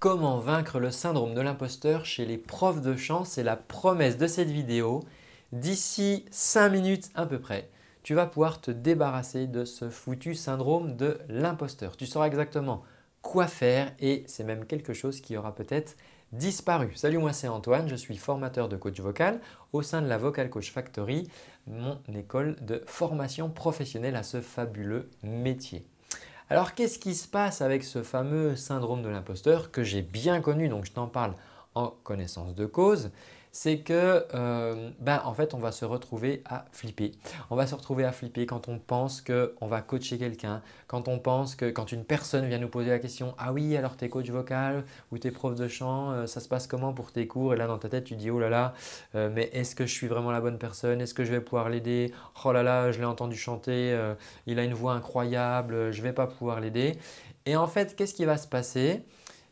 Comment vaincre le syndrome de l'imposteur chez les profs de chant C'est la promesse de cette vidéo. D'ici 5 minutes à peu près, tu vas pouvoir te débarrasser de ce foutu syndrome de l'imposteur. Tu sauras exactement quoi faire et c'est même quelque chose qui aura peut-être disparu. Salut, moi c'est Antoine, je suis formateur de coach vocal au sein de la Vocal Coach Factory, mon école de formation professionnelle à ce fabuleux métier. Alors qu'est-ce qui se passe avec ce fameux syndrome de l'imposteur que j'ai bien connu, donc je t'en parle en connaissance de cause c'est que, ben, en fait, on va se retrouver à flipper. On va se retrouver à flipper quand on pense qu'on va coacher quelqu'un, quand on pense que quand une personne vient nous poser la question Ah oui, alors t'es coach vocal ou t'es prof de chant, euh, ça se passe comment pour tes cours Et là, dans ta tête, tu dis Oh là là, euh, mais est-ce que je suis vraiment la bonne personne Est-ce que je vais pouvoir l'aider Oh là là, je l'ai entendu chanter, il a une voix incroyable, je ne vais pas pouvoir l'aider. Et en fait, qu'est-ce qui va se passer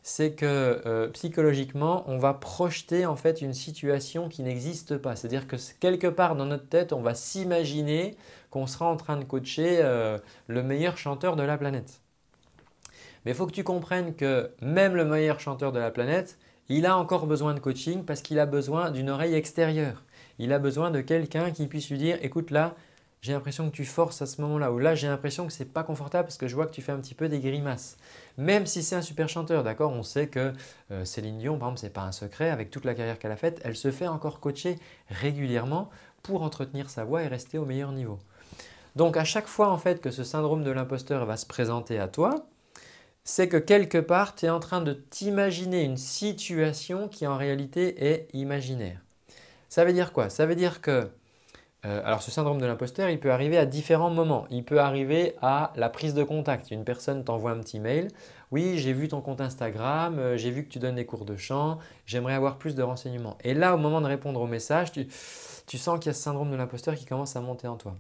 c'est que euh, psychologiquement, on va projeter en fait une situation qui n'existe pas. C'est-à-dire que quelque part dans notre tête, on va s'imaginer qu'on sera en train de coacher euh, le meilleur chanteur de la planète. Mais il faut que tu comprennes que même le meilleur chanteur de la planète, il a encore besoin de coaching parce qu'il a besoin d'une oreille extérieure. Il a besoin de quelqu'un qui puisse lui dire, écoute là, j'ai l'impression que tu forces à ce moment-là, ou là j'ai l'impression que ce n'est pas confortable parce que je vois que tu fais un petit peu des grimaces. Même si c'est un super chanteur, d'accord, on sait que euh, Céline Dion, par exemple, c'est pas un secret, avec toute la carrière qu'elle a faite, elle se fait encore coacher régulièrement pour entretenir sa voix et rester au meilleur niveau. Donc à chaque fois en fait que ce syndrome de l'imposteur va se présenter à toi, c'est que quelque part tu es en train de t'imaginer une situation qui en réalité est imaginaire. Ça veut dire quoi Ça veut dire que euh, alors ce syndrome de l'imposteur, il peut arriver à différents moments. Il peut arriver à la prise de contact. Une personne t'envoie un petit mail. Oui, j'ai vu ton compte Instagram, euh, j'ai vu que tu donnes des cours de chant, j'aimerais avoir plus de renseignements. Et là, au moment de répondre au message, tu sens qu'il y a ce syndrome de l'imposteur qui commence à monter en toi.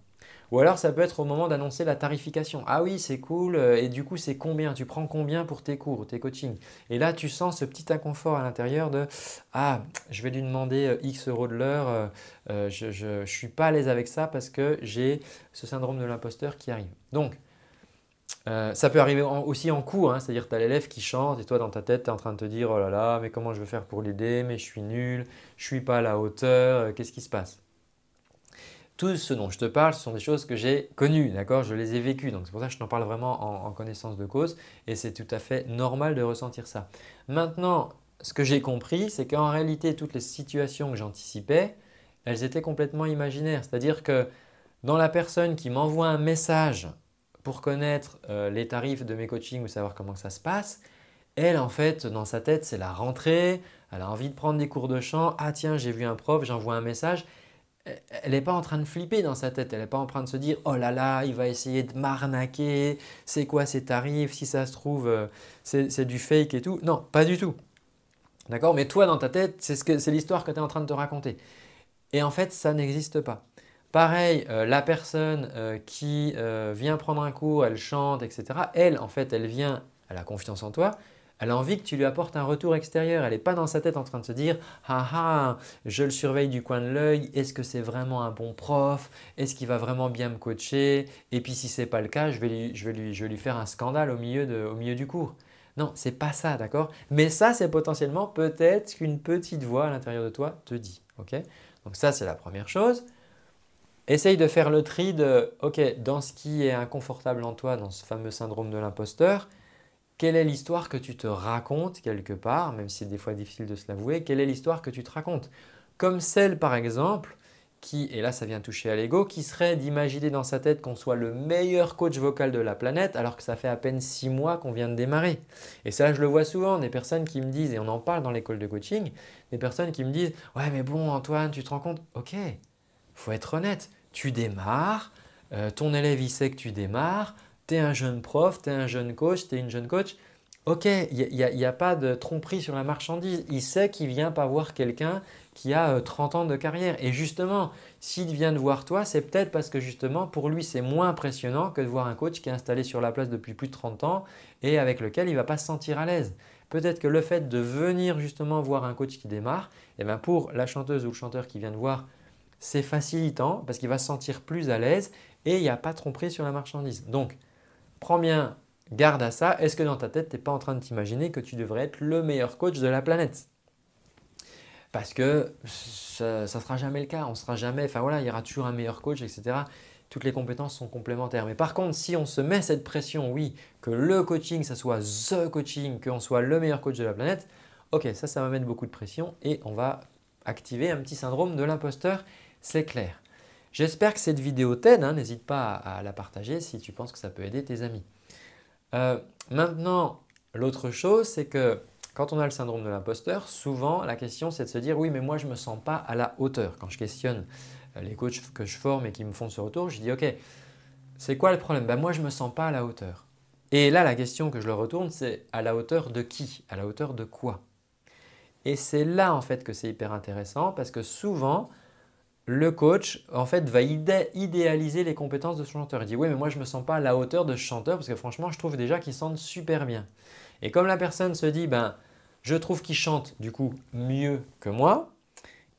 Ou alors ça peut être au moment d'annoncer la tarification. Ah oui, c'est cool, euh, et du coup c'est combien Tu prends combien pour tes cours, tes coachings Et là tu sens ce petit inconfort à l'intérieur de ⁇ Ah, je vais lui demander euh, X euros de l'heure, euh, je ne suis pas à l'aise avec ça parce que j'ai ce syndrome de l'imposteur qui arrive. ⁇ Donc, ça peut arriver aussi en cours, hein, c'est-à-dire tu as l'élève qui chante et toi dans ta tête tu es en train de te dire ⁇ Oh là là, mais comment je vais faire pour l'aider Mais je suis nul, je suis pas à la hauteur, qu'est-ce qui se passe ?⁇ tout ce dont je te parle, ce sont des choses que j'ai connues, d'accord Je les ai vécues, donc c'est pour ça que je t'en parle vraiment en, connaissance de cause et c'est tout à fait normal de ressentir ça. Maintenant, ce que j'ai compris, c'est qu'en réalité, toutes les situations que j'anticipais, elles étaient complètement imaginaires. C'est-à-dire que dans la personne qui m'envoie un message pour connaître euh, les tarifs de mes coachings ou savoir comment ça se passe, elle, en fait, dans sa tête, c'est la rentrée, elle a envie de prendre des cours de chant, ah tiens, j'ai vu un prof, j'envoie un message, euh, elle n'est pas en train de flipper dans sa tête, elle n'est pas en train de se dire oh là là, il va essayer de m'arnaquer, c'est quoi ces tarifs, si ça se trouve, euh, c'est du fake et tout. Non, pas du tout. D'accord Mais toi, dans ta tête, c'est ce l'histoire que tu es en train de te raconter. Et en fait, ça n'existe pas. Pareil, euh, la personne qui vient prendre un cours, elle chante, etc., elle, en fait, elle vient, elle a confiance en toi, elle a envie que tu lui apportes un retour extérieur. Elle n'est pas dans sa tête en train de se dire Ah ah, je le surveille du coin de l'œil. Est-ce que c'est vraiment un bon prof Est-ce qu'il va vraiment bien me coacher Et puis si ce n'est pas le cas, je vais, lui, je, lui, faire un scandale au milieu, de, au milieu du cours. Non, c'est pas ça, d'accord Mais ça, c'est potentiellement peut-être qu'une petite voix à l'intérieur de toi te dit. ok Donc ça, c'est la première chose. Essaye de faire le tri de, ok, dans ce qui est inconfortable en toi, dans ce fameux syndrome de l'imposteur, quelle est l'histoire que tu te racontes quelque part, même si c'est des fois difficile de se l'avouer, quelle est l'histoire que tu te racontes Comme celle par exemple qui, et là ça vient toucher à l'ego, qui serait d'imaginer dans sa tête qu'on soit le meilleur coach vocal de la planète alors que ça fait à peine six mois qu'on vient de démarrer. Et ça, je le vois souvent, des personnes qui me disent, et on en parle dans l'école de coaching, des personnes qui me disent Ouais, mais bon, Antoine, tu te rends compte Ok, faut être honnête, tu démarres, euh, ton élève il sait que tu démarres, tu es un jeune prof, tu es un jeune coach, tu es une jeune coach. Ok, il n'y a, pas de tromperie sur la marchandise. Il sait qu'il vient pas voir quelqu'un qui a 30 euh, ans de carrière. Et justement, s'il vient de voir toi, c'est peut-être parce que justement, pour lui, c'est moins impressionnant que de voir un coach qui est installé sur la place depuis plus de 30 ans et avec lequel il ne va pas se sentir à l'aise. Peut-être que le fait de venir justement voir un coach qui démarre, eh ben, pour la chanteuse ou le chanteur qui vient de voir, c'est facilitant parce qu'il va se sentir plus à l'aise et il n'y a pas de tromperie sur la marchandise. Donc, prends bien garde à ça. Est-ce que dans ta tête, tu n'es pas en train de t'imaginer que tu devrais être le meilleur coach de la planète Parce que ça ne sera jamais le cas. On sera jamais. Enfin voilà, il y aura toujours un meilleur coach, etc. Toutes les compétences sont complémentaires. Mais par contre, si on se met cette pression, oui, que le coaching, ça soit the coaching, qu'on soit le meilleur coach de la planète, ok, ça, ça va mettre beaucoup de pression et on va activer un petit syndrome de l'imposteur, c'est clair. J'espère que cette vidéo t'aide, hein. n'hésite pas à, la partager si tu penses que ça peut aider tes amis. Euh, maintenant, l'autre chose, c'est que quand on a le syndrome de l'imposteur, souvent la question c'est de se dire oui mais moi je ne me sens pas à la hauteur. Quand je questionne euh, les coachs que je forme et qui me font ce retour, je dis ok, c'est quoi le problème ben, Moi je ne me sens pas à la hauteur. Et là la question que je leur retourne c'est à la hauteur de qui À la hauteur de quoi Et c'est là en fait que c'est hyper intéressant parce que souvent le coach, en fait, va idéaliser les compétences de son chanteur. Il dit, oui, mais moi, je ne me sens pas à la hauteur de ce chanteur, parce que franchement, je trouve déjà qu'il chante super bien. Et comme la personne se dit, ben, je trouve qu'il chante, du coup, mieux que moi,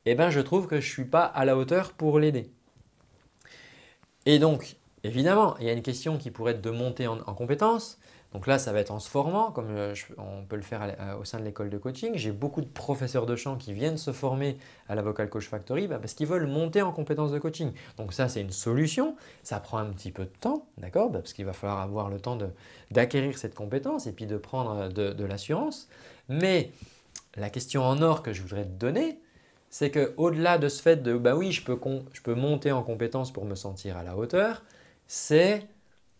eh ben, je trouve que je ne suis pas à la hauteur pour l'aider. Et donc, évidemment, il y a une question qui pourrait être de monter en, compétence, compétences, donc là, ça va être en se formant, comme euh, on peut le faire euh, au sein de l'école de coaching. J'ai beaucoup de professeurs de chant qui viennent se former à la Vocal Coach Factory bah, parce qu'ils veulent monter en compétences de coaching. Donc ça, c'est une solution. Ça prend un petit peu de temps, d'accord bah, Parce qu'il va falloir avoir le temps d'acquérir cette compétence et puis de prendre euh, de, l'assurance. Mais la question en or que je voudrais te donner, c'est quau au-delà de ce fait de bah oui, je peux, je peux monter en compétence pour me sentir à la hauteur, c'est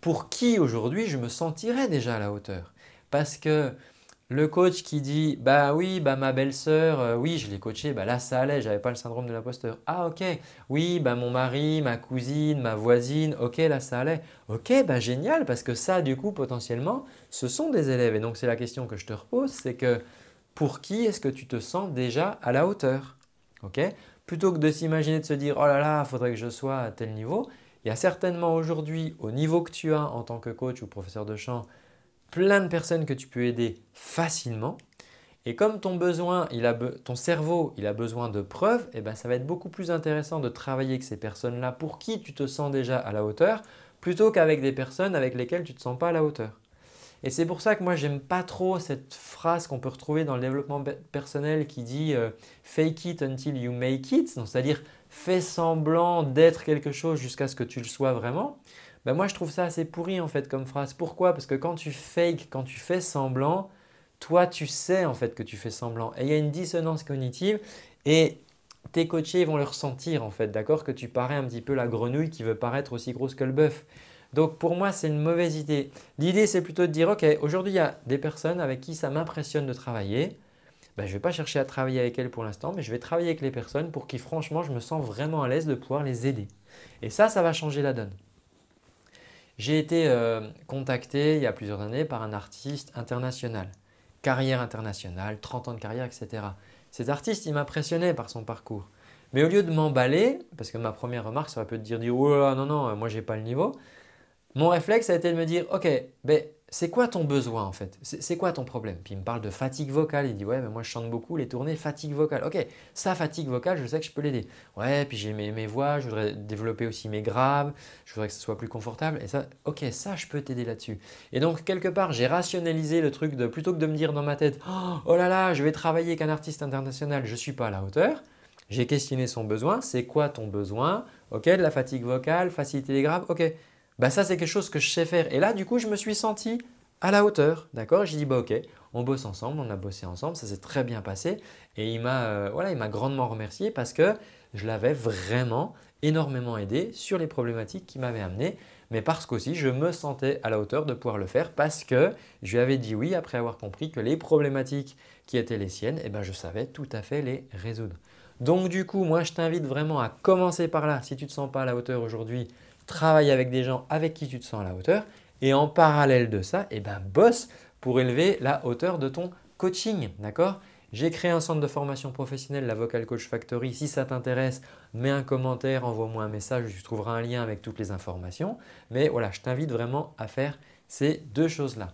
pour qui aujourd'hui je me sentirais déjà à la hauteur. Parce que le coach qui dit bah oui bah ma belle-sœur euh, oui je l'ai coachée bah là ça allait j'avais pas le syndrome de l'imposteur ah ok oui bah mon mari ma cousine ma voisine ok là ça allait ok bah génial parce que ça du coup potentiellement ce sont des élèves et donc c'est la question que je te repose c'est que pour qui est-ce que tu te sens déjà à la hauteur ok plutôt que de s'imaginer de se dire oh là là il faudrait que je sois à tel niveau il y a certainement aujourd'hui, au niveau que tu as en tant que coach ou professeur de chant, plein de personnes que tu peux aider facilement. Et comme ton, besoin, ton cerveau, il a besoin de preuves, eh ben, ça va être beaucoup plus intéressant de travailler avec ces personnes-là pour qui tu te sens déjà à la hauteur, plutôt qu'avec des personnes avec lesquelles tu ne te sens pas à la hauteur. Et c'est pour ça que moi, j'aime pas trop cette phrase qu'on peut retrouver dans le développement personnel qui dit euh, fake it until you make it, c'est-à-dire fais semblant d'être quelque chose jusqu'à ce que tu le sois vraiment. Ben, moi, je trouve ça assez pourri en fait comme phrase. Pourquoi Parce que quand tu fake, quand tu fais semblant, toi, tu sais en fait que tu fais semblant. Et il y a une dissonance cognitive et tes coachés vont le ressentir en fait, d'accord Que tu parais un petit peu la grenouille qui veut paraître aussi grosse que le bœuf. Donc pour moi, c'est une mauvaise idée. L'idée, c'est plutôt de dire, OK, aujourd'hui, il y a des personnes avec qui ça m'impressionne de travailler. Ben, je ne vais pas chercher à travailler avec elles pour l'instant, mais je vais travailler avec les personnes pour qui, franchement, je me sens vraiment à l'aise de pouvoir les aider. Et ça, ça va changer la donne. J'ai été euh, contacté il y a plusieurs années par un artiste international, carrière internationale, 30 ans de carrière, etc. Cet artiste, il m'impressionnait par son parcours. Mais au lieu de m'emballer, parce que ma première remarque, ça va peut-être dire, oh non, non, moi, n'ai pas le niveau, mon réflexe a été de me dire, ok, ben, c'est quoi ton besoin en fait C'est quoi ton problème Puis il me parle de fatigue vocale. Il dit ouais, mais moi je chante beaucoup les tournées, fatigue vocale. Ok, ça, fatigue vocale, je sais que je peux l'aider. Ouais, puis j'ai mes, voix, je voudrais développer aussi mes graves, je voudrais que ce soit plus confortable. Et ça, ok, ça, je peux t'aider là-dessus. Et donc, quelque part, j'ai rationalisé le truc de plutôt que de me dire dans ma tête oh, là là, je vais travailler avec un artiste international, je ne suis pas à la hauteur. J'ai questionné son besoin. C'est quoi ton besoin Ok, de la fatigue vocale, faciliter les graves. Ok, bah, ça c'est quelque chose que je sais faire. Et là, du coup, je me suis senti à la hauteur, d'accord J'ai dit, bah ok, on bosse ensemble, on a bossé ensemble, ça s'est très bien passé. Et euh, il m'a grandement remercié parce que je l'avais vraiment énormément aidé sur les problématiques qui m'avaient amené, mais parce qu'aussi je me sentais à la hauteur de pouvoir le faire parce que je lui avais dit oui après avoir compris que les problématiques qui étaient les siennes, et eh ben je savais tout à fait les résoudre. Donc du coup, moi je t'invite vraiment à commencer par là. Si tu ne te sens pas à la hauteur aujourd'hui, travaille avec des gens avec qui tu te sens à la hauteur et en parallèle de ça, eh ben, bosse pour élever la hauteur de ton coaching, d'accord j'ai créé un centre de formation professionnelle, la Vocal Coach Factory. Si ça t'intéresse, mets un commentaire, envoie-moi un message, tu trouveras un lien avec toutes les informations. Mais voilà, je t'invite vraiment à faire ces deux choses-là.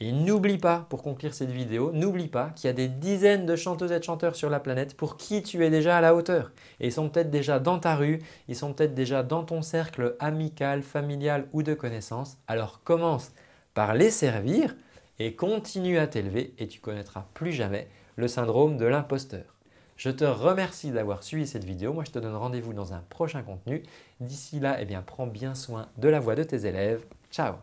Et n'oublie pas, pour conclure cette vidéo, n'oublie pas qu'il y a des dizaines de chanteuses et de chanteurs sur la planète pour qui tu es déjà à la hauteur. Et ils sont peut-être déjà dans ta rue, ils sont peut-être déjà dans ton cercle amical, familial ou de connaissances. Alors commence par les servir et continue à t'élever et tu connaîtras plus jamais le syndrome de l'imposteur. Je te remercie d'avoir suivi cette vidéo. Moi, je te donne rendez-vous dans un prochain contenu. D'ici là, eh bien, prends bien soin de la voix de tes élèves. Ciao